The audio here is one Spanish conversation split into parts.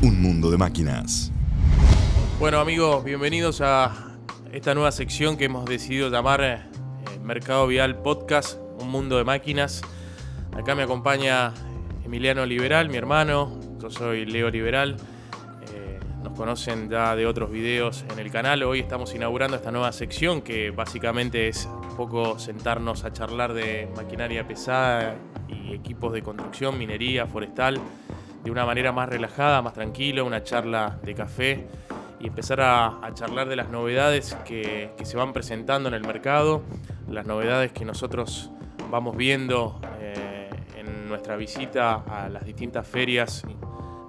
Un mundo de máquinas. Bueno amigos, bienvenidos a esta nueva sección que hemos decidido llamar eh, Mercado Vial Podcast, Un mundo de máquinas. Acá me acompaña Emiliano Liberal, mi hermano, yo soy Leo Liberal. Eh, nos conocen ya de otros videos en el canal. Hoy estamos inaugurando esta nueva sección que básicamente es un poco sentarnos a charlar de maquinaria pesada y equipos de construcción, minería, forestal de una manera más relajada, más tranquila, una charla de café y empezar a, charlar de las novedades que, se van presentando en el mercado, las novedades que nosotros vamos viendo eh, en nuestra visita a las distintas ferias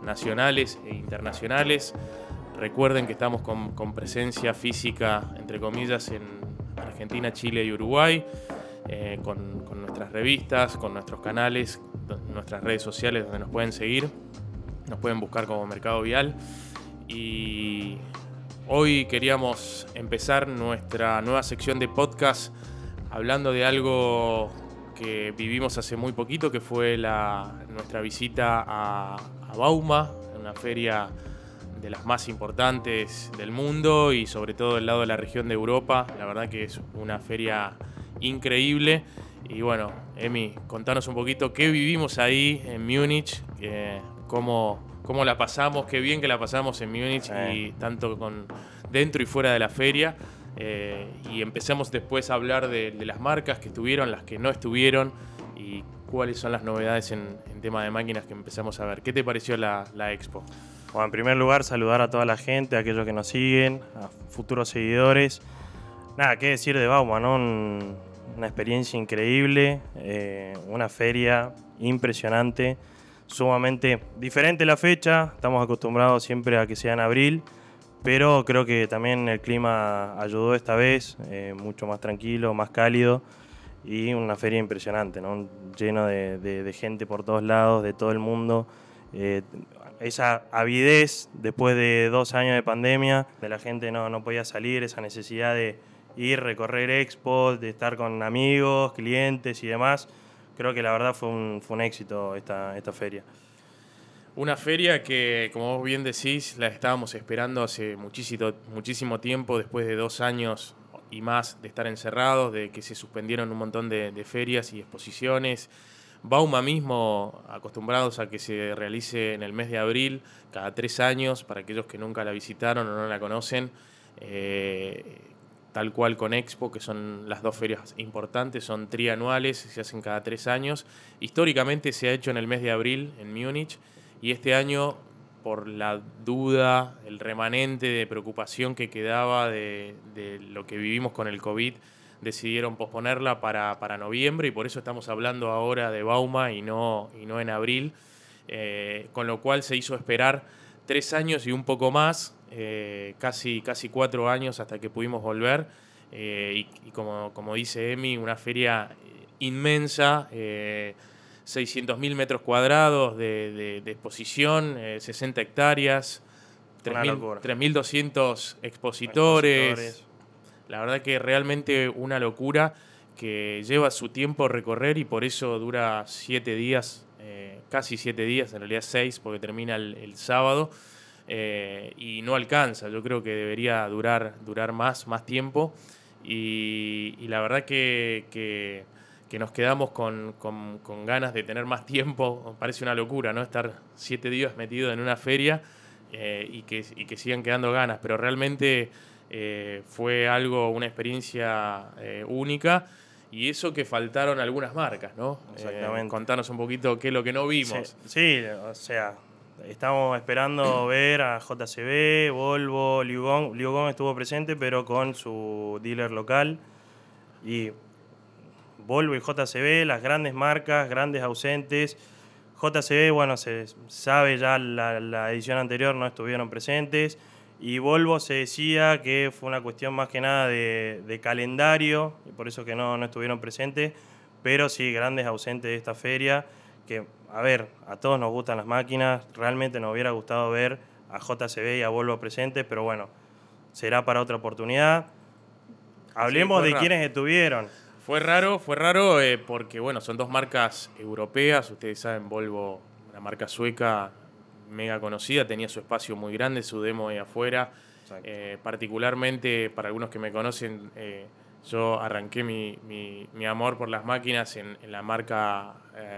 nacionales e internacionales. Recuerden que estamos con, presencia física, entre comillas, en Argentina, Chile y Uruguay, eh, con revistas, con nuestros canales, nuestras redes sociales donde nos pueden seguir. Nos pueden buscar como Mercado Vial. Y hoy queríamos empezar nuestra nueva sección de podcast hablando de algo que vivimos hace muy poquito, que fue la, nuestra visita a, a Bauma, una feria de las más importantes del mundo y sobre todo del lado de la región de Europa. La verdad que es una feria increíble y bueno, Emi, contanos un poquito qué vivimos ahí en Múnich, eh, cómo, la pasamos, qué bien que la pasamos en Múnich y tanto con dentro y fuera de la feria. Eh, y empecemos después a hablar de, las marcas que estuvieron, las que no estuvieron y cuáles son las novedades en, tema de máquinas que empezamos a ver. ¿Qué te pareció la, expo? Bueno, en primer lugar, saludar a toda la gente, a aquellos que nos siguen, a futuros seguidores. Nada, qué decir de Bauma, ¿no? una experiencia increíble, eh, una feria impresionante, sumamente diferente la fecha, estamos acostumbrados siempre a que sea en abril, pero creo que también el clima ayudó esta vez, eh, mucho más tranquilo, más cálido y una feria impresionante, lleno de, gente por todos lados, de todo el mundo. Eh, esa avidez después de dos años de pandemia, de la gente no, no podía salir, esa necesidad de, ir, recorrer expos, de estar con amigos, clientes y demás. Creo que la verdad fue un, fue éxito esta, esta feria. Una feria que, como vos bien decís, la estábamos esperando hace muchísimo, muchísimo tiempo, después de dos años y más de estar encerrados, de que se suspendieron un montón de, ferias y exposiciones. Bauma mismo, acostumbrados a que se realice en el mes de abril, cada tres años, para aquellos que nunca la visitaron o no la conocen, eh, tal cual con Expo, que son las dos ferias importantes, son trianuales, se hacen cada tres años. Históricamente se ha hecho en el mes de abril en Múnich y este año, por la duda, el remanente de preocupación que quedaba de, lo que vivimos con el COVID, decidieron posponerla para, noviembre y por eso estamos hablando ahora de Bauma y no, y no en abril, eh, con lo cual se hizo esperar tres años y un poco más eh, casi, cuatro años hasta que pudimos volver. Eh, y, como, dice Emi, una feria eh, inmensa, eh, 600.000 metros cuadrados de, exposición, 60 hectáreas, 3.200 expositores. La verdad que realmente una locura que lleva su tiempo recorrer y por eso dura siete días, casi siete días, en realidad seis porque termina el sábado. Eh, y no alcanza. Yo creo que debería durar, durar más, más tiempo. Y, la verdad que, nos quedamos con, ganas de tener más tiempo. Parece una locura, ¿no? Estar siete días metido en una feria eh, y, que, y sigan quedando ganas. Pero realmente eh, fue algo, una experiencia única. Y eso que faltaron algunas marcas, ¿no? Exactamente. contanos un poquito qué es lo que no vimos. sí o sea, Estamos esperando ver a JCB, Volvo, Liu Gong. estuvo presente, pero con su dealer local. Y Volvo y JCB, las grandes marcas, grandes ausentes. JCB, bueno, se sabe ya la, edición anterior no estuvieron presentes. Y Volvo se decía que fue una cuestión más que nada de, calendario, y por eso que no, no estuvieron presentes. Pero sí, grandes ausentes de esta feria, que a ver, a todos nos gustan las máquinas, realmente nos hubiera gustado ver a JCB y a Volvo presentes, pero bueno, será para otra oportunidad. Hablemos de quienes estuvieron. Fue raro, fue raro eh, porque, bueno, son dos marcas europeas, ustedes saben, Volvo, una marca sueca mega conocida, tenía su espacio muy grande, su demo ahí afuera. Eh, particularmente, para algunos que me conocen, eh, yo arranqué mi, amor por las máquinas en, la marca,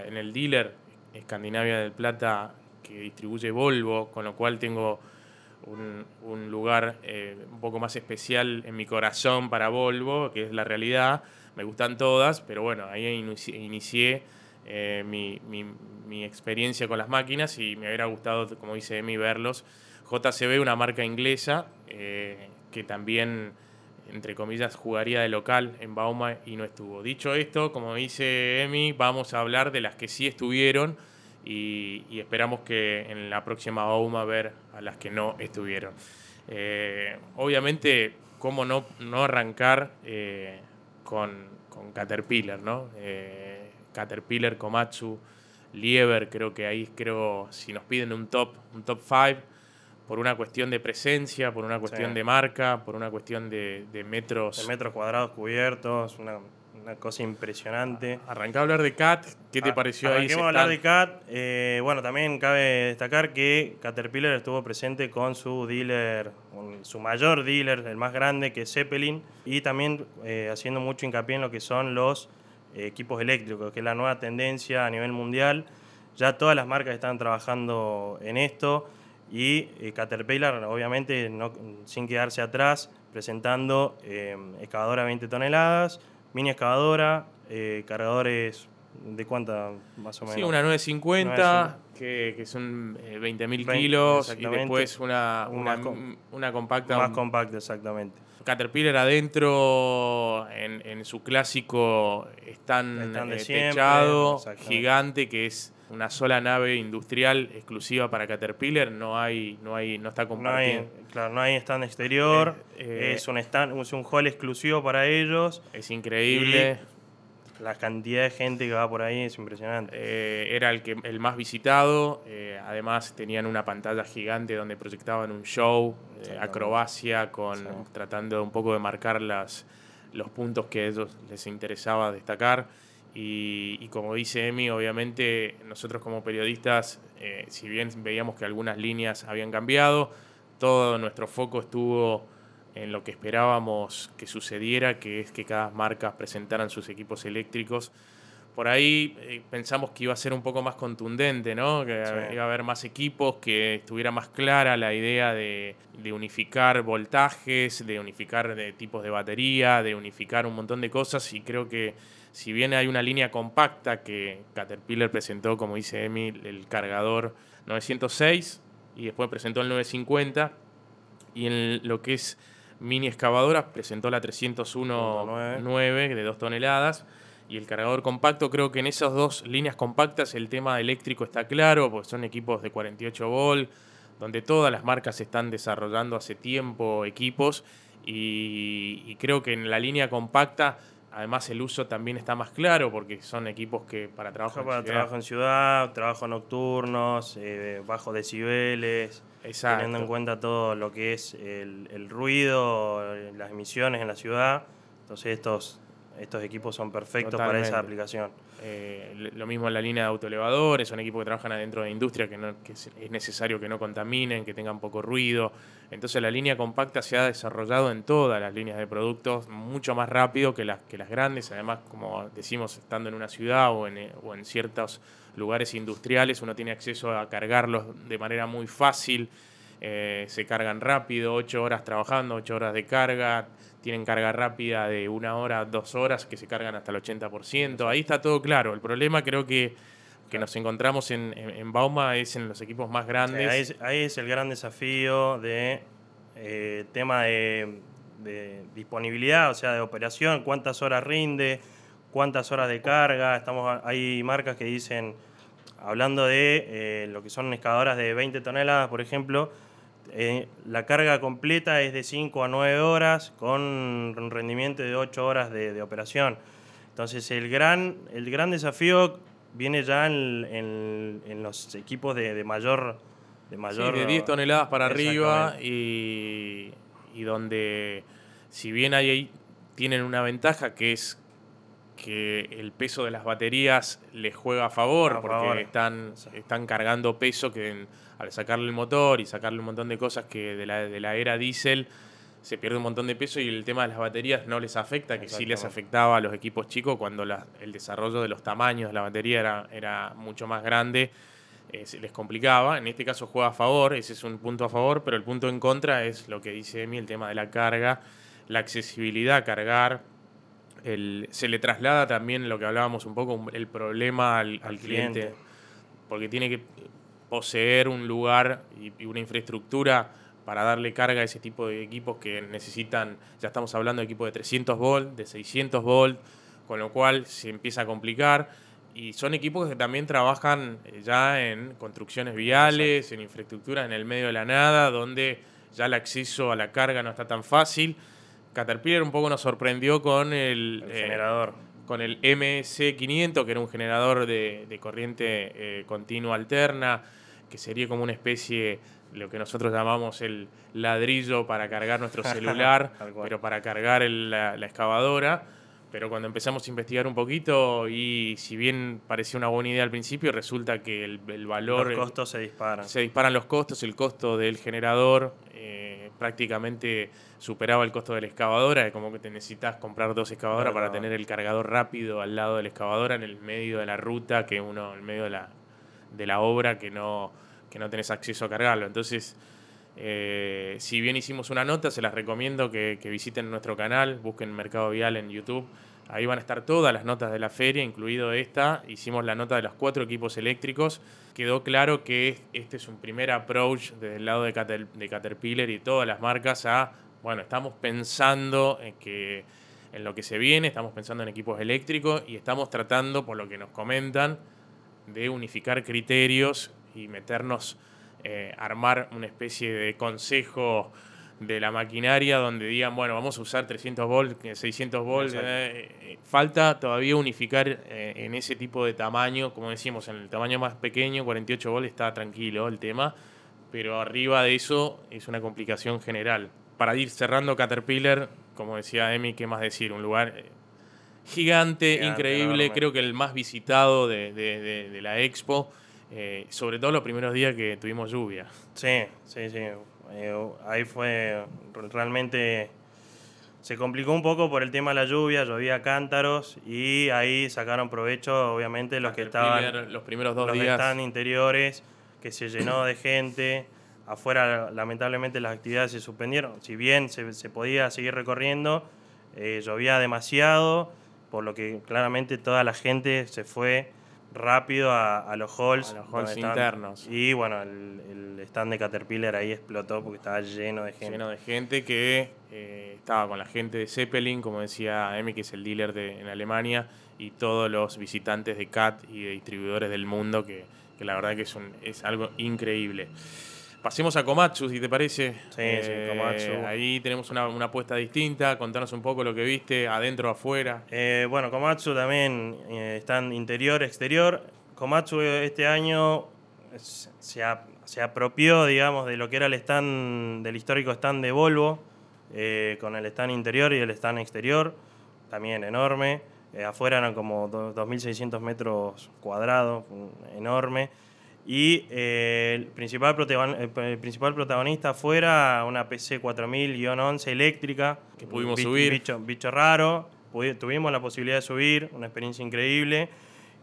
en el dealer Escandinavia del Plata que distribuye Volvo, con lo cual tengo un, lugar eh, un poco más especial en mi corazón para Volvo, que es la realidad. Me gustan todas, pero bueno, ahí inicié, eh, mi, experiencia con las máquinas y me hubiera gustado, como dice Emi, verlos. JCB, una marca inglesa eh, que también entre comillas, jugaría de local en Bauma y no estuvo. Dicho esto, como dice Emi, vamos a hablar de las que sí estuvieron y, esperamos que en la próxima Bauma ver a las que no estuvieron. Eh, obviamente, cómo no, no arrancar eh, con, Caterpillar, ¿no? Eh, Caterpillar, Komatsu, Lieber, creo que ahí creo, si nos piden un top, un top 5, por una cuestión de presencia, por una cuestión de marca, por una cuestión de, metros. De metros cuadrados cubiertos, una, cosa impresionante. Arrancaba a hablar de CAT, ¿qué te ah, pareció ahí? Arranquemos a hablar de CAT. Eh, bueno, también cabe destacar que Caterpillar estuvo presente con su dealer, su mayor dealer, el más grande, que es Zeppelin, y también eh, haciendo mucho hincapié en lo que son los eh, equipos eléctricos, que es la nueva tendencia a nivel mundial. Ya todas las marcas están trabajando en esto. Y eh, Caterpillar, obviamente, no, sin quedarse atrás, presentando em, excavadora 20 toneladas, mini excavadora, eh, cargadores de cuánta más o menos. Sí, una 950, Que, son 20.000 eh, kilos y después una, una, compacta. Más compacta, exactamente. Caterpillar adentro en, su clásico están gigante que es una sola nave industrial exclusiva para Caterpillar, no hay, no hay, no está compartiendo No hay, claro, no hay stand exterior, eh, eh, es un stand, es un hall exclusivo para ellos. Es increíble. La cantidad de gente que va por ahí es impresionante. Eh, era el, que, el más visitado. además, tenían una pantalla gigante donde proyectaban un show, acrobacia, con, tratando un poco de marcar los puntos que a ellos les interesaba destacar. Y, como dice Emi, obviamente nosotros como periodistas, eh, si bien veíamos que algunas líneas habían cambiado, todo nuestro foco estuvo en lo que esperábamos que sucediera, que es que cada marca presentaran sus equipos eléctricos por ahí eh, pensamos que iba a ser un poco más contundente, ¿no? Que iba a haber más equipos, que estuviera más clara la idea de, unificar voltajes, de unificar de eh, tipos de batería, de unificar un montón de cosas y creo que si bien hay una línea compacta que Caterpillar presentó, como dice Emi, el cargador 906 y después presentó el 950 y en lo que es mini excavadoras presentó la 301.9 de 2 toneladas y el cargador compacto. Creo que en esas dos líneas compactas el tema eléctrico está claro, porque son equipos de 48 volt, donde todas las marcas están desarrollando hace tiempo equipos y, creo que en la línea compacta además el uso también está más claro porque son equipos que para trabajo para en ciudad. trabajo en ciudad trabajo nocturnos eh, bajos decibeles Exacto. teniendo en cuenta todo lo que es el, el, ruido las emisiones en la ciudad entonces estos estos equipos son perfectos para esa aplicación. Eh, lo mismo en la línea de autoelevadores, son equipos que trabajan adentro de industria que, no, es necesario que no contaminen, que tengan poco ruido. Entonces la línea compacta se ha desarrollado en todas las líneas de productos mucho más rápido que las, que las grandes. Además, como decimos, estando en una ciudad o en, ciertos lugares industriales, uno tiene acceso a cargarlos de manera muy fácil. Eh, se cargan rápido, ocho horas trabajando, ocho horas de carga, tienen carga rápida de una hora, dos horas, que se cargan hasta el 80%. Ahí está todo claro. El problema creo que, que nos encontramos en, Bauma es en los equipos más grandes. ahí, es, el gran desafío de eh, tema de, disponibilidad, o sea, de operación, cuántas horas rinde, cuántas horas de carga. Estamos, hay marcas que dicen, hablando de eh, lo que son excavadoras de 20 toneladas, por ejemplo, eh, la carga completa es de 5 a 9 horas con un rendimiento de 8 horas de, operación. Entonces el gran, el gran desafío viene ya en, los equipos de, mayor... De, mayor 10 toneladas para arriba y, y donde si bien ahí tienen una ventaja que es que el peso de las baterías les juega a favor, porque Están, están cargando peso que en, sacarle el motor y sacarle un montón de cosas que de la, era diésel se pierde un montón de peso y el tema de las baterías no les afecta, que sí les afectaba a los equipos chicos cuando el desarrollo de los tamaños de la batería era, era mucho más grande, eh, les complicaba. En este caso juega a favor, ese es un punto a favor, pero el punto en contra es lo que dice Emi, el tema de la carga, la accesibilidad a cargar. se le traslada también lo que hablábamos un poco, el problema al, cliente, porque tiene que poseer un lugar y, una infraestructura para darle carga a ese tipo de equipos que necesitan, ya estamos hablando de equipos de 300 volt, de 600 volt, con lo cual se empieza a complicar. Y son equipos que también trabajan eh, ya en construcciones viales, en infraestructuras en el medio de la nada, donde ya el acceso a la carga no está tan fácil. Caterpillar un poco nos sorprendió con el, eh, generador, con el MC 500 que era un generador de, corriente eh, continua alterna que sería como una especie, lo que nosotros llamamos el ladrillo para cargar nuestro celular, pero para cargar la, excavadora. Pero cuando empezamos a investigar un poquito y si bien parecía una buena idea al principio, resulta que el, valor... Los costos se disparan. Se disparan los costos, el costo del generador eh, prácticamente superaba el costo de la excavadora, como que te necesitas comprar dos excavadoras para tener el cargador rápido al lado de la excavadora, en el medio de la ruta, que uno, en el medio de la de la obra que no, que no tenés acceso a cargarlo. Entonces, eh, si bien hicimos una nota, se las recomiendo que, visiten nuestro canal, busquen Mercado Vial en YouTube. Ahí van a estar todas las notas de la feria, incluido esta. Hicimos la nota de los cuatro equipos eléctricos. Quedó claro que este es un primer approach desde el lado de, Caterpillar y todas las marcas a, bueno, estamos pensando que, en lo que se viene, estamos pensando en equipos eléctricos y estamos tratando, por lo que nos comentan, de unificar criterios y meternos, eh, armar una especie de consejo de la maquinaria donde digan, bueno, vamos a usar 300 volts, 600 volts. falta todavía unificar eh, en ese tipo de tamaño, como decimos en el tamaño más pequeño, 48 volts está tranquilo el tema, pero arriba de eso es una complicación general. Para ir cerrando Caterpillar, como decía Emi, ¿qué más decir? Un lugar eh, gigante, increíble, creo que el más visitado de, de, de la expo eh, sobre todo los primeros días que tuvimos lluvia. Sí, sí, sí. Eh, ahí fue realmente... Se complicó un poco por el tema de la lluvia, llovía cántaros y ahí sacaron provecho, obviamente, los ah, que estaban. los primeros dos días. interiores, que se llenó de gente. Afuera, lamentablemente, las actividades se suspendieron. Si bien se, podía seguir recorriendo, eh, llovía demasiado, por lo que claramente toda la gente se fue rápido a, a los halls. internos. Y bueno, el, el, stand de Caterpillar ahí explotó porque estaba lleno de gente. Lleno de gente que eh, estaba con la gente de Zeppelin, como decía Emi, que es el dealer de, en Alemania, y todos los visitantes de CAT y de distribuidores del mundo, que, que la verdad que es, un, es algo increíble. Pasemos a Komatsu, si te parece. Sí, sí eh, Ahí tenemos una, apuesta distinta. Contanos un poco lo que viste, adentro, afuera. Eh, bueno, Komatsu también eh, están interior, exterior. Komatsu este año se, se, apropió, digamos, de lo que era el stand, del histórico stand de Volvo, con el stand interior y el stand exterior, también enorme. afuera eran como 2.600 metros cuadrados, enorme y eh, el, principal el principal protagonista fuera una PC 4000-11 eléctrica. Que pudimos subir. Bicho, raro, tuvimos la posibilidad de subir, una experiencia increíble.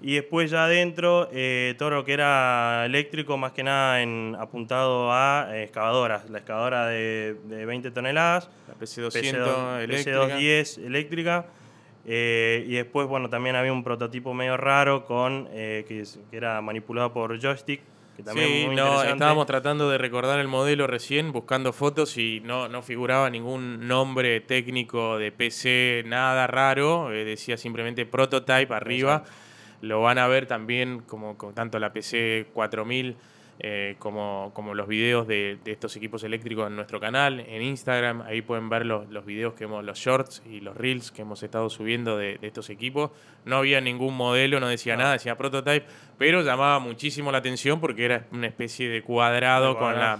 Y después ya adentro, eh, todo lo que era eléctrico, más que nada en, apuntado a eh, excavadoras. La excavadora de, de 20 toneladas. La pc PC210 eléctrica. Eh, y después, bueno, también había un prototipo medio raro con eh, que, era manipulado por joystick. Que también sí, no, estábamos tratando de recordar el modelo recién, buscando fotos y no, figuraba ningún nombre técnico de PC, nada raro. Eh, decía simplemente prototype arriba. Lo van a ver también como, con tanto la PC 4000 eh, como, como, los videos de, estos equipos eléctricos en nuestro canal, en Instagram. Ahí pueden ver los, videos que hemos, los shorts y los reels que hemos estado subiendo de, de estos equipos. No había ningún modelo, no decía nada, decía prototype, pero llamaba muchísimo la atención porque era una especie de cuadrado, con la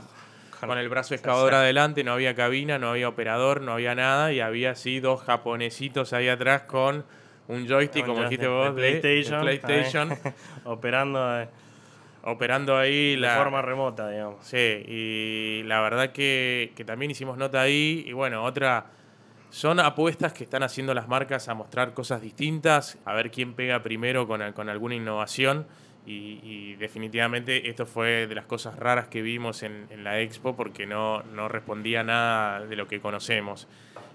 con el brazo excavador adelante, no había cabina, no había operador, no había nada, y había así dos japonesitos ahí atrás con un joystick, como dijiste vos, PlayStation. operando. Eh, operando ahí. La, forma remota, digamos. Sí, y la verdad que, también hicimos nota ahí. Y bueno, otra. Son apuestas que están haciendo las marcas a mostrar cosas distintas, a ver quién pega primero con, alguna innovación. Y, definitivamente esto fue de las cosas raras que vimos en, la expo porque no, no respondía nada de lo que conocemos.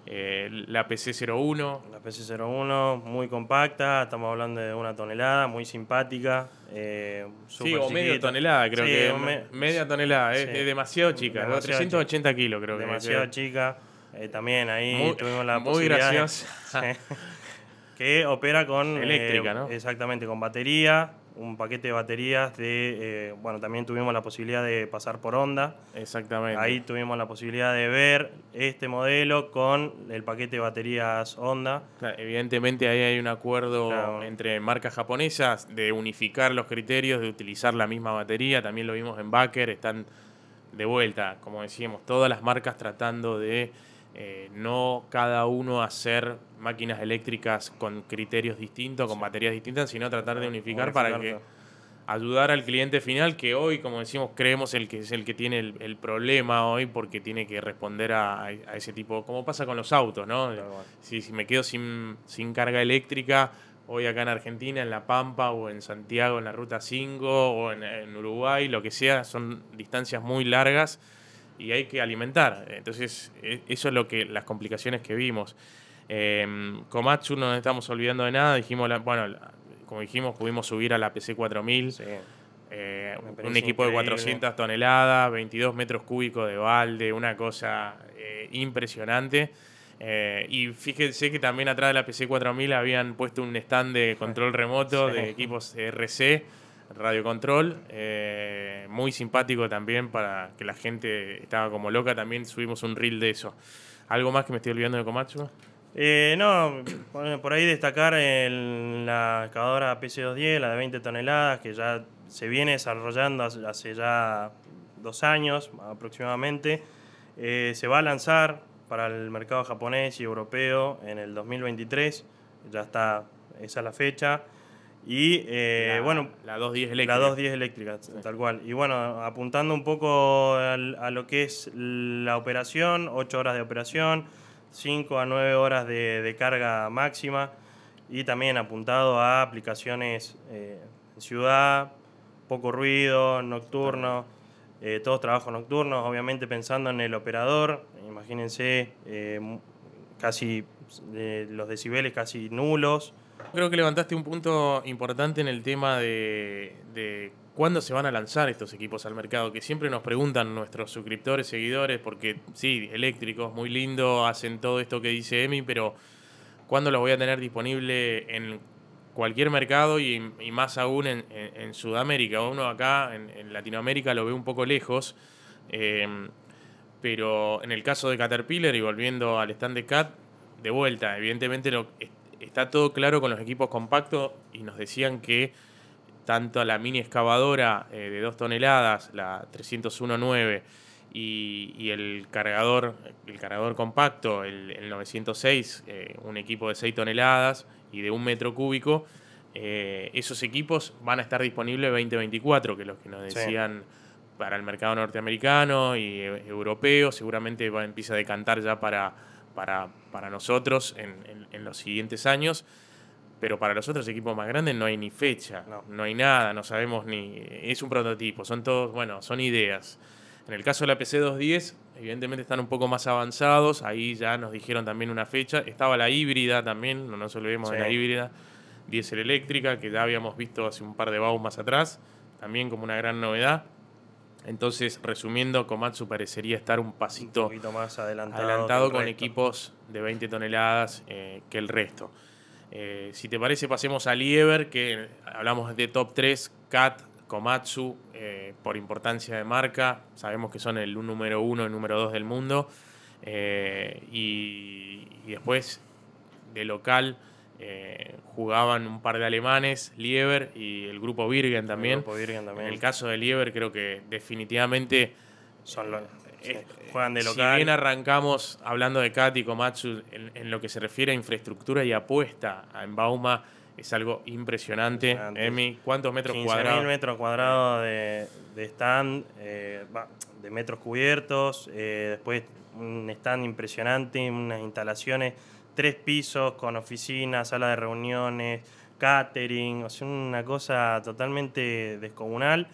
Eh, la PC01. La PC01, muy compacta, estamos hablando de una tonelada, muy simpática. Eh, sí, media tonelada, creo que. tonelada, es, demasiado chica, 380 kilos creo que. Demasiado chica, eh, también ahí muy, tuvimos la Muy graciosa. que opera con. Eléctrica, ¿no? Exactamente, con batería un paquete de baterías de, eh, bueno, también tuvimos la posibilidad de pasar por Honda Exactamente. Ahí tuvimos la posibilidad de ver este modelo con el paquete de baterías Honda evidentemente ahí hay un acuerdo entre marcas japonesas de unificar los criterios, de utilizar la misma batería. También lo vimos en Baker, están de vuelta, como decíamos, todas las marcas tratando de eh, no cada uno hacer máquinas eléctricas con criterios distintos, con baterías distintas, sino tratar de unificar para que ayudar al cliente final que hoy, como decimos, creemos el que es el que tiene el, problema hoy porque tiene que responder a, ese tipo, como pasa con los autos, ¿no? Si, me quedo sin, carga eléctrica hoy acá en Argentina, en La Pampa o en Santiago, en la Ruta 5 o en Uruguay, lo que sea, son distancias muy largas y hay que alimentar. Entonces, e, eso es lo que las complicaciones que vimos. Eh, no nos estamos olvidando de nada. Dijimos, la, bueno, como dijimos, pudimos subir a la PC 4000. Eh, un equipo de 400 toneladas, 22 metros cúbicos de balde, una cosa eh, impresionante. Eh, y fíjense que también atrás de la PC 4000 habían puesto un stand de control remoto de equipos RC Radio Control. Eh, muy simpático también para que la gente estaba como loca. También subimos un reel de eso. ¿Algo más que me estoy olvidando de Comacho? Eh, no, por ahí destacar la excavadora PC210, la de 20 toneladas, que ya se viene desarrollando hace ya dos años aproximadamente. Eh, se va a lanzar para el mercado japonés y europeo en el 2023. Ya está, esa la fecha. Y eh, bueno. La 210 eléctrica. tal cual. Y bueno, apuntando un poco a lo que es la operación, 8 horas de operación, 5 a 9 horas de, carga máxima. Y también apuntado a aplicaciones eh, en ciudad, poco ruido, nocturno. Eh, todos trabajos nocturnos, obviamente pensando en el operador, imagínense casi los decibeles casi nulos, creo que levantaste un punto importante en el tema de, cuándo se van a lanzar estos equipos al mercado, que siempre nos preguntan nuestros suscriptores, seguidores, porque sí, eléctricos, muy lindo, hacen todo esto que dice Emi, pero ¿cuándo los voy a tener disponible en cualquier mercado y, más aún en, Sudamérica? Uno acá en, Latinoamérica lo ve un poco lejos. Eh, pero en el caso de Caterpillar y volviendo al stand de Cat, de vuelta, evidentemente lo, está todo claro con los equipos compactos y nos decían que tanto la mini excavadora eh, de 2 toneladas, la 301.9 y, y el cargador, el cargador compacto, el, 906, eh, un equipo de 6 toneladas y de un metro cúbico, eh, esos equipos van a estar disponibles 2024, que los que nos decían para el mercado norteamericano y europeo, seguramente va, empieza a decantar ya para para, para nosotros en, los siguientes años. Pero para los otros equipos más grandes no hay ni fecha, no. hay nada, no sabemos ni. Es un prototipo, son todos, bueno, son ideas. En el caso de la PC 210, evidentemente están un poco más avanzados, ahí ya nos dijeron también una fecha. Estaba la híbrida también, no nos olvidemos de la híbrida diésel eléctrica, que ya habíamos visto hace un par de baus más atrás, también como una gran novedad. Entonces, resumiendo, Komatsu parecería estar un pasito más adelantado, con equipos de 20 toneladas eh, que el resto. Eh, si te parece, pasemos a Lieber, que hablamos de top 3, CAT, Komatsu, eh, por importancia de marca. Sabemos que son el número 1 y número 2 del mundo. y, después, de local, eh, jugaban un par de alemanes, Lieber y el grupo Virgen también. En el caso de Lieber creo que definitivamente son los, eh, juegan de local. Si bien arrancamos hablando de Katy Komatsu en, lo que se refiere a infraestructura y apuesta en Bauma es algo impresionante. ¿cuántos metros cuadrados? cuadrados? metros cuadrados de, stand, eh, de metros cubiertos, después un stand impresionante, unas instalaciones tres pisos con oficinas, sala de reuniones, catering, o sea, una cosa totalmente descomunal.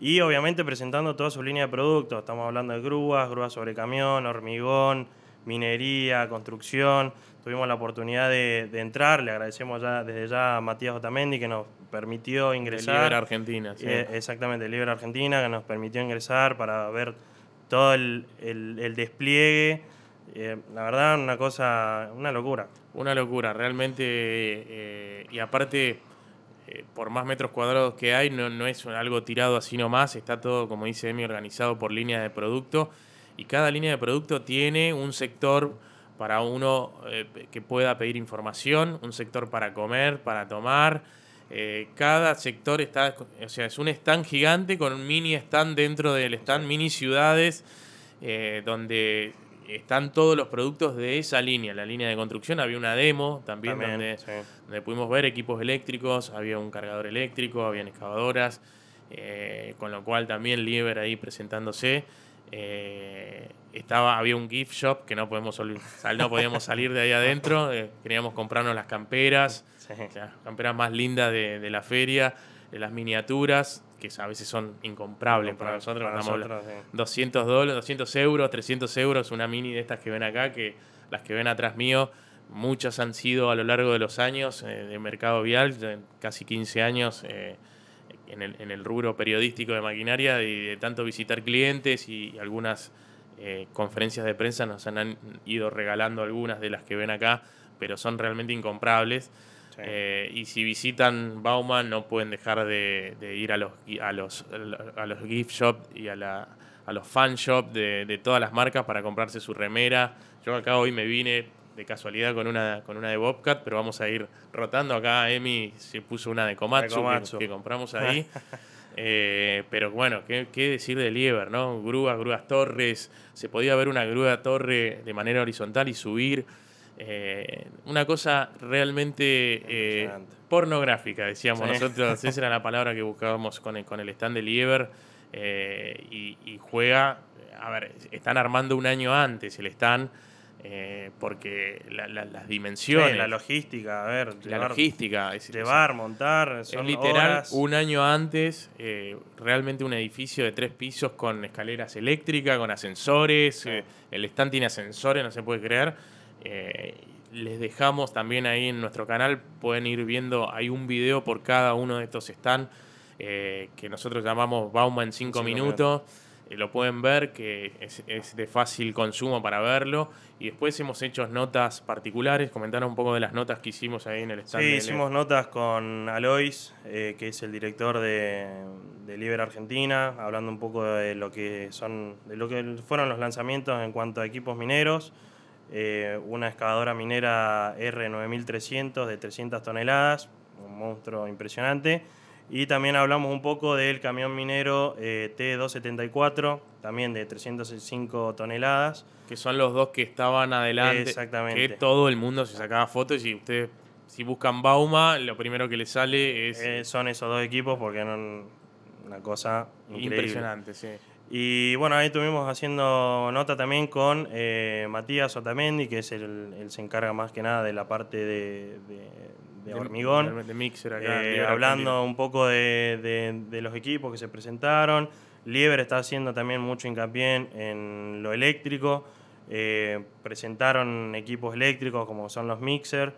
Y obviamente presentando toda su línea de productos. Estamos hablando de grúas, grúas sobre camión, hormigón, minería, construcción. Tuvimos la oportunidad de, entrar, le agradecemos ya desde ya a Matías Otamendi que nos permitió ingresar. Libre Argentina, sí. Eh, exactamente, libre Argentina que nos permitió ingresar para ver todo el, el despliegue eh, la verdad, una cosa, una locura. Una locura, realmente. Eh, y aparte, eh, por más metros cuadrados que hay, no, no es algo tirado así nomás. Está todo, como dice Emi, organizado por líneas de producto. Y cada línea de producto tiene un sector para uno que pueda pedir información, un sector para comer, para tomar. cada sector está, o sea, es un stand gigante con un mini stand dentro del stand, mini ciudades, donde están todos los productos de esa línea, la línea de construcción. Había una demo también, donde, pudimos ver equipos eléctricos, había un cargador eléctrico, habían excavadoras, eh, con lo cual también Lieber ahí presentándose. Eh, estaba, había un gift shop que no, podemos, no podíamos salir de ahí adentro, eh, queríamos comprarnos las camperas, las camperas más lindas de la feria de las miniaturas, que a veces son incomprables para, nosotros. 200 dólares, 200 euros, 300 euros, una mini de estas que ven acá, que las que ven atrás mío, muchas han sido a lo largo de los años eh, de mercado vial, casi 15 años. Eh, en el, rubro periodístico de maquinaria y de tanto visitar clientes y algunas eh, conferencias de prensa nos han, ido regalando algunas de las que ven acá, pero son realmente incomprables. Eh, y si visitan Bauman, no pueden dejar de, ir a los, a, los, gift shop y a, la, los fan shop de, todas las marcas para comprarse su remera. Yo acá hoy me vine de casualidad con una, con una de Bobcat, pero vamos a ir rotando. Acá Emi se puso una de Komatsu, Que, compramos ahí. Eh, pero bueno, ¿qué, ¿qué, decir de Lieber, ¿no? Grúas, grúas torres. Se podía ver una grúa torre de manera horizontal y subir eh, una cosa realmente eh, pornográfica, decíamos nosotros, esa era la palabra que buscábamos con el, stand de Lieber, eh, y, juega, a ver, están armando un año antes el stand, porque las dimensiones... la logística, a ver, la logística, llevar, montar, son es literal un año antes, realmente un edificio de tres pisos con escaleras eléctricas, con ascensores, el stand tiene ascensores, no se puede creer eh, les dejamos también ahí en nuestro canal, pueden ir viendo, hay un video por cada uno de estos stands eh, que nosotros llamamos Bauma en 5 minutos. Eh, lo pueden ver, que es, de fácil consumo para verlo. Y después hemos hecho notas particulares. Comentaron un poco de las notas que hicimos ahí en el stand. Sí, hicimos notas con Alois, que es el director de, de Liber Argentina, hablando un poco de lo que son, de lo que fueron los lanzamientos en cuanto a equipos mineros. Eh, una excavadora minera R9300 de 300 toneladas, un monstruo impresionante. Y también hablamos un poco del camión minero eh, T274, también de 305 toneladas. Que son los dos que estaban adelante. Exactamente. Que todo el mundo se sacaba fotos y ustedes, si buscan Bauma, lo primero que les sale es... Eh, son esos dos equipos porque eran una cosa impresionante, sí. Y bueno, ahí estuvimos haciendo nota también con eh, Matías Otamendi, que es el, que se encarga más que nada de la parte de, hormigón. De, mixer eh, hablando un poco de, los equipos que se presentaron. Lieber está haciendo también mucho hincapié en, lo eléctrico. Eh, presentaron equipos eléctricos como son los mixer.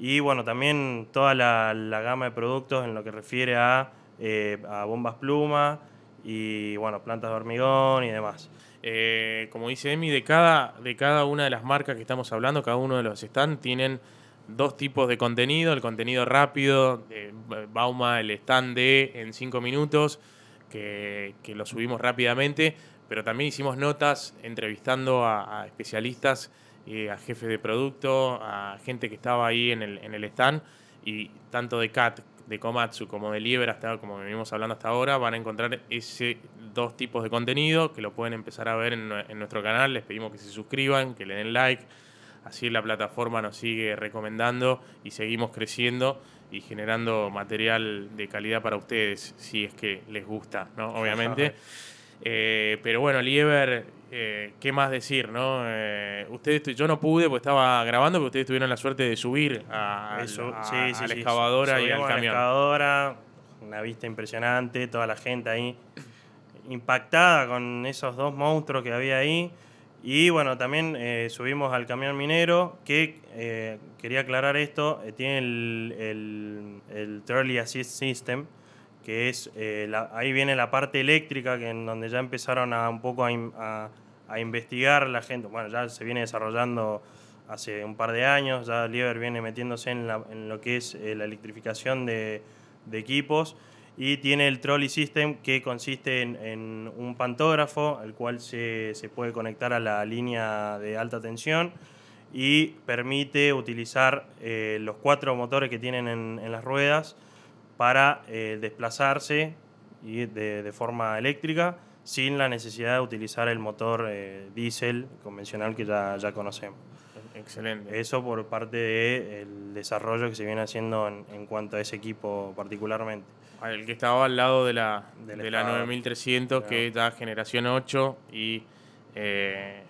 Y bueno, también toda la, gama de productos en lo que refiere a, a bombas pluma y bueno, plantas de hormigón y demás. Eh, como dice Emi, de cada, de cada una de las marcas que estamos hablando, cada uno de los stands tienen dos tipos de contenido, el contenido rápido, Bauma, el stand de en cinco minutos, que, lo subimos rápidamente, pero también hicimos notas entrevistando a, especialistas, eh, a jefes de producto, a gente que estaba ahí en el, en el stand, y tanto de CAT de Komatsu como de Lieber, hasta, como venimos hablando hasta ahora, van a encontrar ese dos tipos de contenido que lo pueden empezar a ver en, nuestro canal. Les pedimos que se suscriban, que le den like. Así la plataforma nos sigue recomendando y seguimos creciendo y generando material de calidad para ustedes, si es que les gusta, ¿no? Obviamente. Eh, pero bueno, Lieber, eh, ¿qué más decir? no eh, ustedes, Yo no pude porque estaba grabando, pero ustedes tuvieron la suerte de subir a, la excavadora y al camión. la excavadora, una vista impresionante, toda la gente ahí impactada con esos dos monstruos que había ahí. Y bueno, también subimos al camión minero, que quería aclarar esto, tiene el, el, el Trolley Assist System, que es, eh, ahí viene la parte eléctrica, que en donde ya empezaron a un poco a, investigar la gente, bueno, ya se viene desarrollando hace un par de años, ya Lieber viene metiéndose en, lo que es eh, la electrificación de, equipos y tiene el trolley system que consiste en, un pantógrafo, el cual se, puede conectar a la línea de alta tensión y permite utilizar eh, los cuatro motores que tienen en, en las ruedas para eh, desplazarse y de, forma eléctrica sin la necesidad de utilizar el motor eh, diésel convencional que ya, ya conocemos. Excelente. Eso por parte del desarrollo que se viene haciendo en, cuanto a ese equipo particularmente. El que estaba al lado de la, la 9300, que es la generación 8 y eh,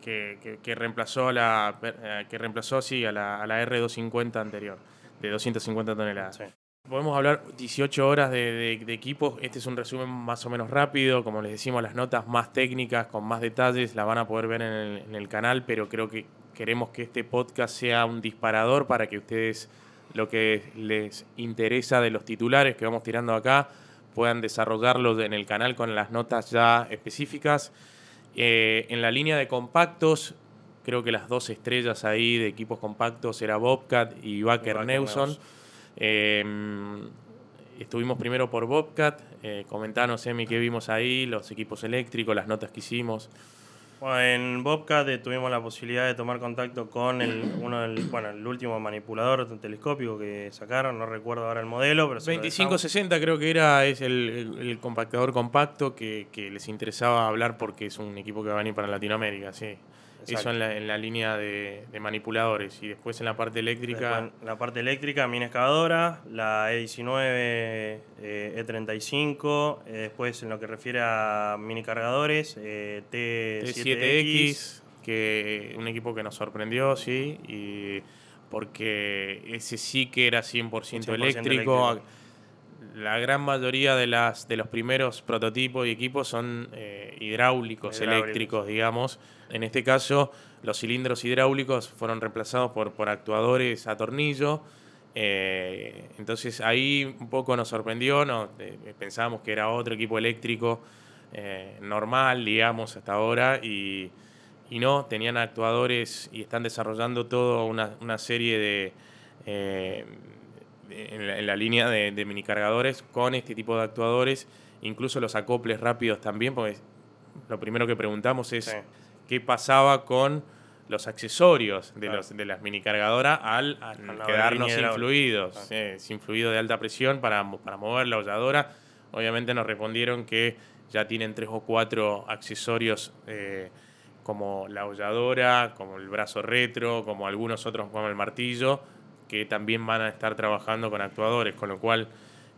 que, reemplazó, a la, que reemplazó sí, a, la, a la R250 anterior, de 250 toneladas. Sí. Podemos hablar 18 horas de, equipos. Este es un resumen más o menos rápido. Como les decimos, las notas más técnicas, con más detalles, las van a poder ver en el, canal, pero creo que queremos que este podcast sea un disparador para que ustedes lo que les interesa de los titulares que vamos tirando acá puedan desarrollarlo en el canal con las notas ya específicas. Eh, en la línea de compactos, creo que las dos estrellas ahí de equipos compactos era Bobcat y Baker, Nelson. Em, estuvimos primero por Bobcat, eh, comentanos, Emi, qué vimos ahí, los equipos eléctricos, las notas que hicimos. Bueno, en Bobcat eh, tuvimos la posibilidad de tomar contacto con el, uno del, bueno, el último manipulador telescópico que sacaron, no recuerdo ahora el modelo, pero... 2560 creo que era es el, compactador compacto que, que, les interesaba hablar porque es un equipo que va a venir para Latinoamérica, sí. Eso en la, línea de, manipuladores. Y después en la parte eléctrica. la parte eléctrica, mina excavadora, la E19, E35. Eh, e eh, después en lo que refiere a mini cargadores, eh, T7X, que un equipo que nos sorprendió, sí. Y porque ese sí que era 100%, eléctrico la gran mayoría de, las, de los primeros prototipos y equipos son eh, hidráulicos, eléctricos, digamos. En este caso, los cilindros hidráulicos fueron reemplazados por, por actuadores a tornillo. Eh, entonces ahí un poco nos sorprendió, no, eh, pensábamos que era otro equipo eléctrico normal, digamos, hasta ahora. Y, no, tenían actuadores y están desarrollando toda una, serie de, en la, línea de, mini cargadores con este tipo de actuadores, incluso los acoples rápidos también, porque lo primero que preguntamos es qué pasaba con los accesorios de, las minicargadoras al, al quedarnos influidos, claro. Eh, sin influido de alta presión para, mover la holladora. Obviamente nos respondieron que ya tienen tres o cuatro accesorios eh, como la holladora, como el brazo retro, como algunos otros como el martillo, que también van a estar trabajando con actuadores, con lo cual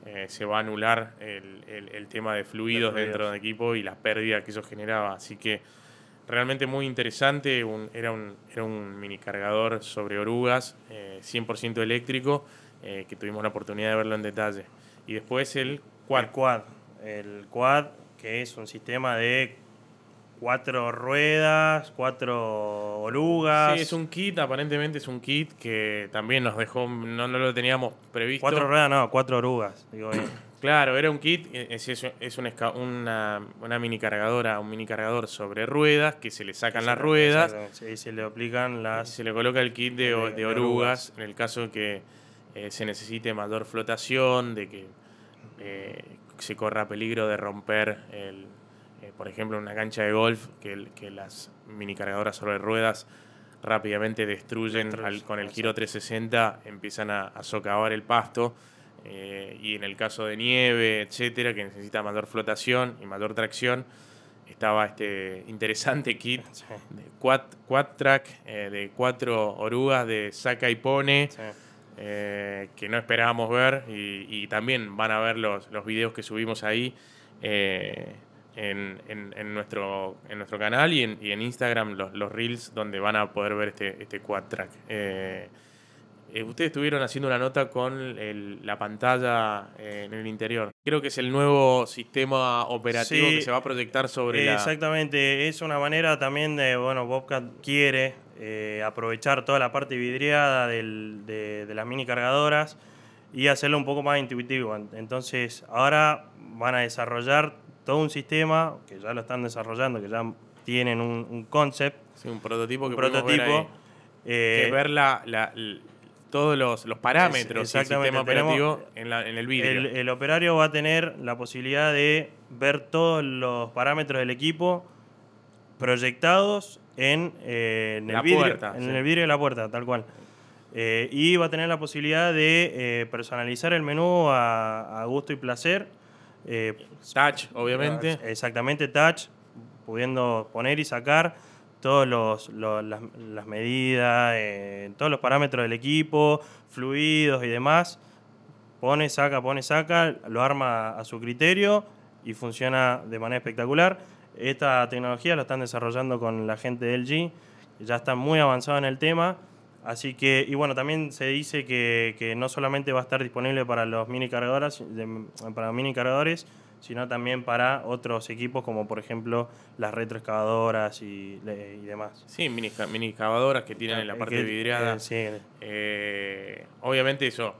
eh, se va a anular el, tema de fluidos, dentro del equipo y las pérdidas que eso generaba. Así que realmente muy interesante, era, un, era mini cargador sobre orugas, 100% eh, eléctrico, eh, que tuvimos la oportunidad de verlo en detalle. Y después el El quad, el quad que es un sistema de cuatro ruedas, cuatro orugas. Sí, es un kit, aparentemente es un kit que también nos dejó, no, lo teníamos previsto. Cuatro ruedas, no, cuatro orugas. Eh. claro, era un kit, eh, es, es, una, una, mini cargadora, un mini cargador sobre ruedas que se le sacan las ruedas. se le aplican las. se le coloca el kit de, de, orugas, en el caso que eh, se necesite mayor flotación, de que se corra peligro de romper el eh, por ejemplo, una cancha de golf, que, las mini cargadoras sobre ruedas rápidamente destruyen con el giro 360, empiezan a, socavar el pasto. Eh, y en el caso de nieve, etcétera, que necesita mayor flotación y mayor tracción, estaba este interesante kit de quad, track eh, de cuatro orugas de saca y pone. que no esperábamos ver y, también van a ver los, los videos que subimos ahí en, nuestro, en nuestro canal y en, Instagram los, los, reels donde van a poder ver este, este quad track. Eh, eh, ustedes estuvieron haciendo una nota con la pantalla eh, en el interior. Creo que es el nuevo sistema operativo que se va a proyectar sobre Exactamente, es una manera también de, bueno, Bobcat quiere aprovechar toda la parte vidriada de las mini cargadoras y hacerlo un poco más intuitivo. Entonces, ahora van a desarrollar todo un sistema que ya lo están desarrollando, que ya tienen un, concept. un prototipo que prototipo, eh, ver todos los, parámetros del sistema operativo en, el vidrio. El, operario va a tener la posibilidad de ver todos los parámetros del equipo proyectados en, eh, el, vidrio, en el vidrio de la puerta, tal cual. Eh, y va a tener la posibilidad de personalizar el menú a gusto y placer eh, touch, obviamente. Exactamente, touch, pudiendo poner y sacar todas las, medidas, eh, todos los parámetros del equipo, fluidos y demás. Pone, saca, pone, saca, lo arma a su criterio y funciona de manera espectacular. Esta tecnología la están desarrollando con la gente de LG, ya está muy avanzados en el tema Así que, y bueno, también se dice que, que, no solamente va a estar disponible para los mini cargadores, para mini cargadores, sino también para otros equipos como por ejemplo las retroexcavadoras y, demás. Sí, mini, mini excavadoras que tienen ah, en la parte eh, vidriada. Eh, obviamente eso,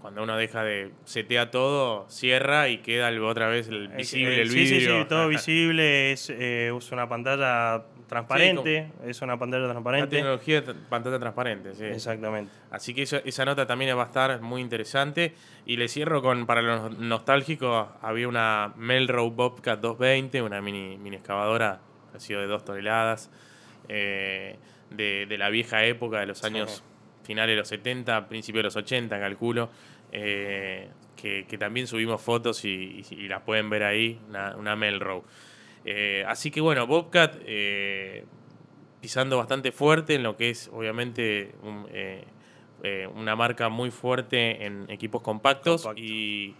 cuando uno deja de setear todo, cierra y queda otra vez el visible el, vidrio. Sí, sí, sí, todo visible, es, eh, usa una pantalla transparente, es una pantalla transparente. La tecnología de pantalla transparente, sí. Exactamente. Así que esa nota también va a estar muy interesante. Y le cierro con, para los nostálgicos, había una Melro Bobcat 220, una mini, mini excavadora, ha sido de dos toneladas, eh, de, la vieja época, de los años finales de los 70, principios de los 80, calculo. Eh, que, que, también subimos fotos y, las pueden ver ahí, una, una eh, así que bueno, Bobcat eh, pisando bastante fuerte en lo que es obviamente eh, una marca muy fuerte en equipos compactos y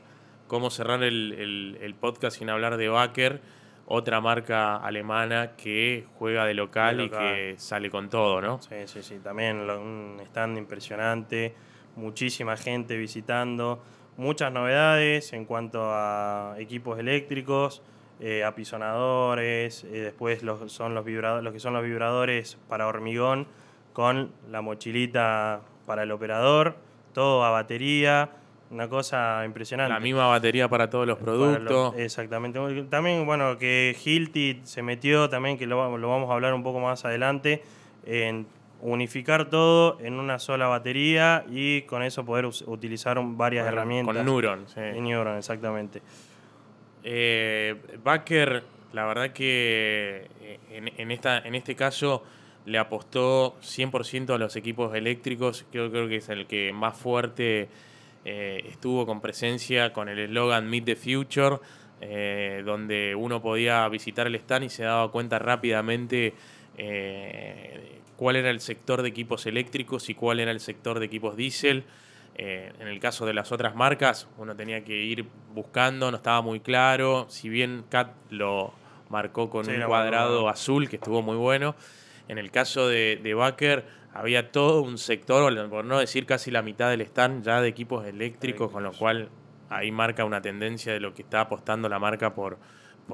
cómo cerrar el, podcast sin hablar de Baker, otra marca alemana que juega de local, de local. y que sale con todo, ¿no? Sí, sí, sí, también un stand impresionante, muchísima gente visitando, muchas novedades en cuanto a equipos eléctricos eh, apisonadores, eh, después los, son los, vibradores, los que son los vibradores para hormigón con la mochilita para el operador, todo a batería, una cosa impresionante. La misma batería para todos los productos. exactamente. También, bueno, que Hilti se metió también, que lo, lo vamos a hablar un poco más adelante, en unificar todo en una sola batería y con eso poder utilizar varias herramientas. Con Neuron, sí. Neuron, exactamente. Eh, Baker, la verdad que eh, en, este caso le apostó 100% a los equipos eléctricos. Yo creo que es el que más fuerte eh, estuvo con presencia con el eslogan Meet the Future, eh, donde uno podía visitar el stand y se daba cuenta rápidamente cuál era el sector de equipos eléctricos y cuál era el sector de equipos diésel. Eh, en el caso de las otras marcas, uno tenía que ir buscando, no estaba muy claro. Si bien Cat lo marcó con un cuadrado azul, que estuvo muy bueno. En el caso de, de Baker, había todo un sector, por no decir casi la mitad del stand, ya de equipos eléctricos, con lo cual ahí marca una tendencia de lo que está apostando la marca por,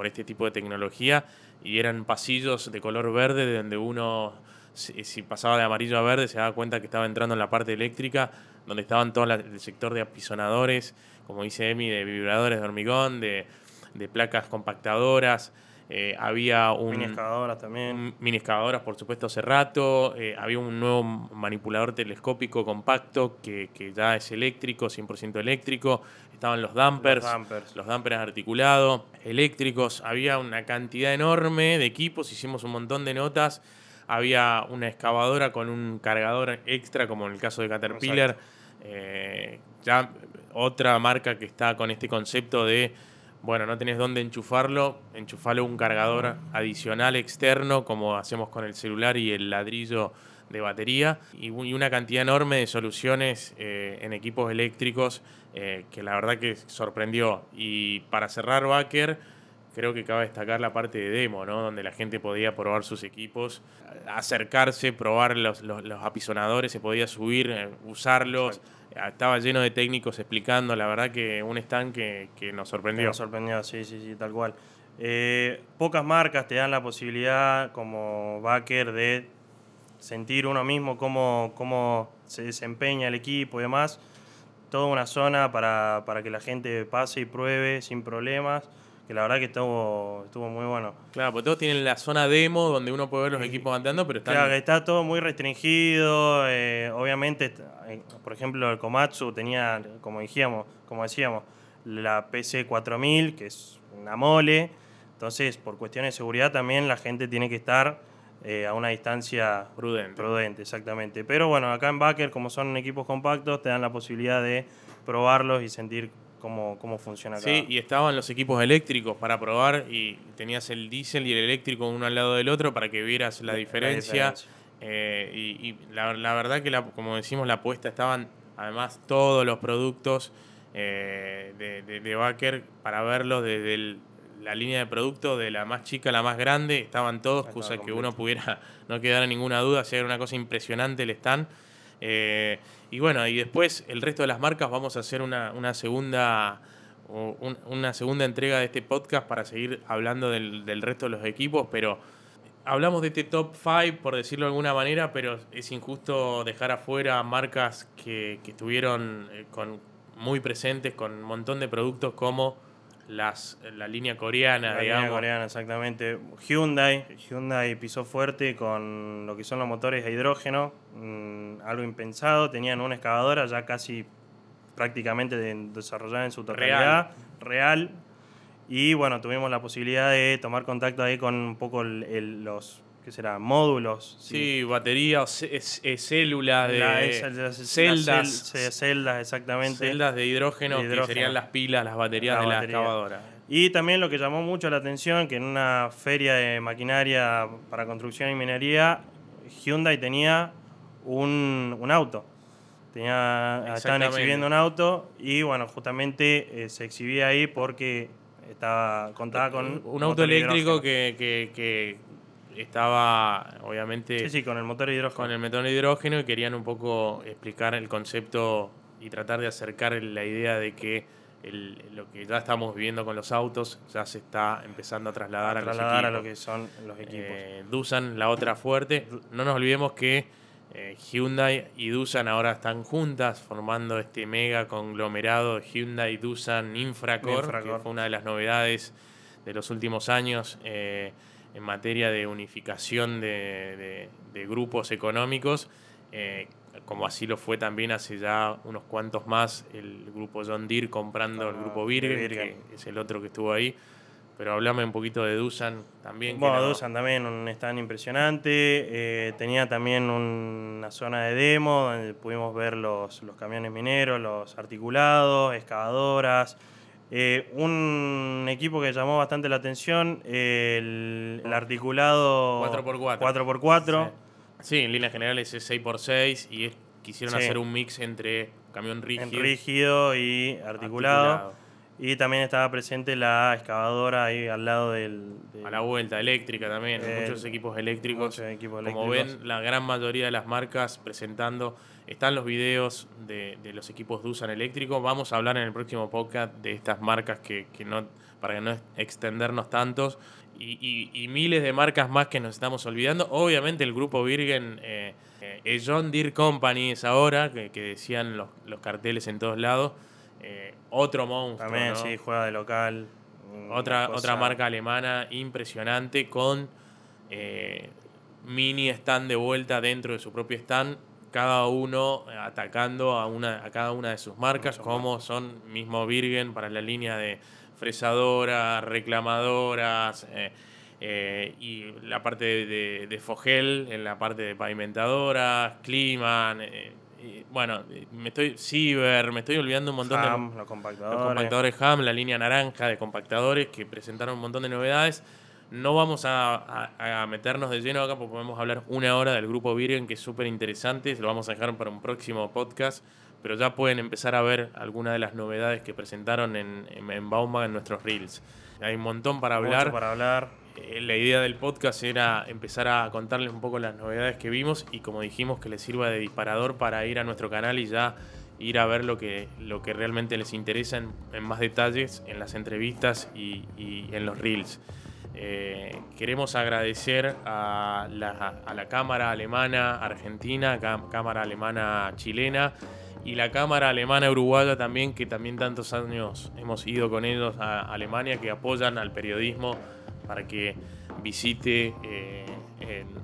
este tipo de tecnología. Y eran pasillos de color verde, donde uno, si, si pasaba de amarillo a verde, se daba cuenta que estaba entrando en la parte eléctrica donde estaban todo el sector de apisonadores, como dice Emi, de vibradores de hormigón, de, placas compactadoras. Eh, había un. Mini también. mini excavadoras, por supuesto, hace rato. Eh, había un nuevo manipulador telescópico compacto que, que ya es eléctrico, 100% eléctrico. Estaban los dampers, los dampers, articulados, eléctricos. Había una cantidad enorme de equipos, hicimos un montón de notas. Había una excavadora con un cargador extra, como en el caso de Caterpillar. Eh, ya otra marca que está con este concepto de, bueno, no tenés dónde enchufarlo, enchufalo un cargador adicional externo, como hacemos con el celular y el ladrillo de batería, y, una cantidad enorme de soluciones eh, en equipos eléctricos eh, que la verdad que sorprendió. Y para cerrar, Baker creo que cabe destacar la parte de demo, ¿no? Donde la gente podía probar sus equipos, acercarse, probar los, apisonadores, se podía subir, eh, usarlos. Estaba lleno de técnicos explicando, la verdad que un stand que, nos sorprendió. nos sorprendió, sí, sí, sí, tal cual. Eh, pocas marcas te dan la posibilidad como backer de sentir uno mismo cómo, se desempeña el equipo y demás. Toda una zona para que la gente pase y pruebe sin problemas que la verdad que estuvo, estuvo muy bueno. Claro, porque todos tienen la zona demo donde uno puede ver los equipos andando, pero está... Claro, está todo muy restringido, eh, obviamente, eh, por ejemplo, el Komatsu tenía, como dijimos, como decíamos, la PC4000, que es una mole, entonces por cuestiones de seguridad también la gente tiene que estar eh, a una distancia prudente. prudente, exactamente. Pero bueno, acá en Backer, como son equipos compactos, te dan la posibilidad de probarlos y sentir cómo, cómo funciona Sí, y estaban los equipos eléctricos para probar y tenías el diésel y el eléctrico uno al lado del otro para que vieras la diferencia. Eh, y, la, verdad que, como decimos, la apuesta estaban además todos los productos eh, de, de, Baker para verlos desde la línea de producto de la más chica a la más grande, estaban todos, cosa que uno pudiera no quedar en ninguna duda, si era una cosa impresionante el stand. Eh, y bueno, y después el resto de las marcas vamos a hacer una, una segunda una segunda entrega de este podcast para seguir hablando del, resto de los equipos, pero hablamos de este top 5, por decirlo de alguna manera, pero es injusto dejar afuera marcas que, que estuvieron eh, con, muy presentes con un montón de productos como las, eh, la línea coreana, la línea coreana, exactamente. Hyundai, Hyundai pisó fuerte con lo que son los motores de hidrógeno, mm, algo impensado. Tenían una excavadora ya casi prácticamente desarrollada en su totalidad, real. Y bueno, tuvimos la posibilidad de tomar contacto ahí con un poco el, los que será? Módulos. Sí, baterías, células de. celdas. celdas, exactamente. Celdas de hidrógeno, que serían las pilas, las baterías de la excavadora. Y también lo que llamó mucho la atención, que en una feria de maquinaria para construcción y minería, Hyundai tenía un, auto. Tenía, estaban exhibiendo un auto y bueno, justamente eh, se exhibía ahí porque estaba contaba con... Un, un auto eléctrico que, estaba, obviamente... Sí, con el motor hidrógeno. Con el motor hidrógeno y querían un poco explicar el concepto y tratar de acercar la idea de que lo que ya estamos viviendo con los autos ya se está empezando a trasladar a, los lo que son los eh, equipos. Dusan, la otra fuerte. No nos olvidemos que eh, Hyundai y Dusan ahora están juntas formando este mega conglomerado Hyundai Dusan infracor que fue una de las novedades de los últimos años. Eh, en materia de unificación de, de, grupos económicos, eh, como así lo fue también hace ya unos cuantos más el grupo John Deere comprando el ah, grupo Virgen, que es el otro que estuvo ahí. Pero hablame un poquito de Dusan también. Bueno, Dusan también un stand impresionante. Eh, tenía también una zona de demo donde pudimos ver los, los camiones mineros, los articulados, excavadoras. Eh, un equipo que llamó bastante la atención, el, articulado 4x4. Sí. en líneas generales es 6x6 y quisieron hacer un mix entre camión rígido, rígido y articulado. Y también estaba presente la excavadora ahí al lado del... a la vuelta, eléctrica también, eh, muchos equipos eléctricos. Como ven, la gran mayoría de las marcas presentando están los videos de, los equipos Usan eléctrico. Vamos a hablar en el próximo podcast de estas marcas que, no, para que no extendernos tantos. Y, miles de marcas más que nos estamos olvidando. Obviamente el grupo Virgen, eh, eh John Deere Company es ahora, que, decían los, carteles en todos lados. Eh, otro monstruo. También, sí, juega de local. Otra, otra marca alemana impresionante con eh, mini stand de vuelta dentro de su propio stand cada uno atacando a, una, a cada una de sus marcas, como son mismo Virgen para la línea de fresadoras, reclamadoras eh, eh, y la parte de, de, Fogel, en la parte de pavimentadoras, Climan. Eh, bueno, me estoy. Ciber, me estoy olvidando un montón de. Los compactadores. Los compactadores Ham, la línea naranja de compactadores que presentaron un montón de novedades. No vamos a, meternos de lleno acá porque podemos hablar una hora del grupo Virgen, que es súper interesante. Se lo vamos a dejar para un próximo podcast. Pero ya pueden empezar a ver algunas de las novedades que presentaron en, en, en Bauma en nuestros Reels. Hay un montón para hablar. para hablar. Eh, la idea del podcast era empezar a contarles un poco las novedades que vimos y, como dijimos, que les sirva de disparador para ir a nuestro canal y ya ir a ver lo que, lo que realmente les interesa en, más detalles en las entrevistas y en los Reels. Eh, queremos agradecer a la, Cámara Alemana Argentina, Cámara Alemana Chilena y la Cámara Alemana Uruguaya también, que también tantos años hemos ido con ellos a Alemania, que apoyan al periodismo para que visite eh,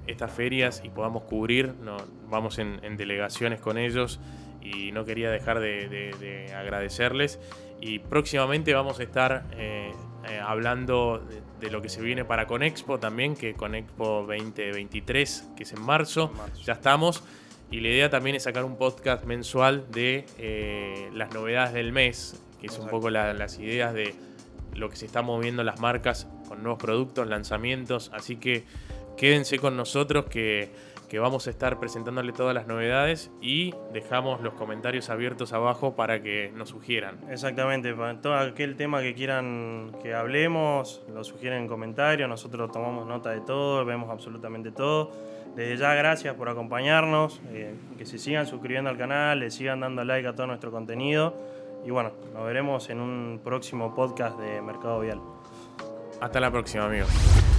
estas ferias y podamos cubrir. No, vamos en, delegaciones con ellos y no quería dejar de, agradecerles. Y próximamente vamos a estar eh, eh, hablando de lo que se viene para Conexpo también, que Conexpo 2023, que es en marzo, ya estamos. Y la idea también es sacar un podcast mensual de eh, las novedades del mes, que es un poco las ideas de lo que se está moviendo las marcas con nuevos productos, lanzamientos. Así que quédense con nosotros que que vamos a estar presentándole todas las novedades y dejamos los comentarios abiertos abajo para que nos sugieran. Exactamente, para todo aquel tema que quieran que hablemos, lo sugieren en comentarios, nosotros tomamos nota de todo, vemos absolutamente todo. Desde ya, gracias por acompañarnos, eh, que se sigan suscribiendo al canal, le sigan dando like a todo nuestro contenido y bueno, nos veremos en un próximo podcast de Mercado Vial. Hasta la próxima, amigos.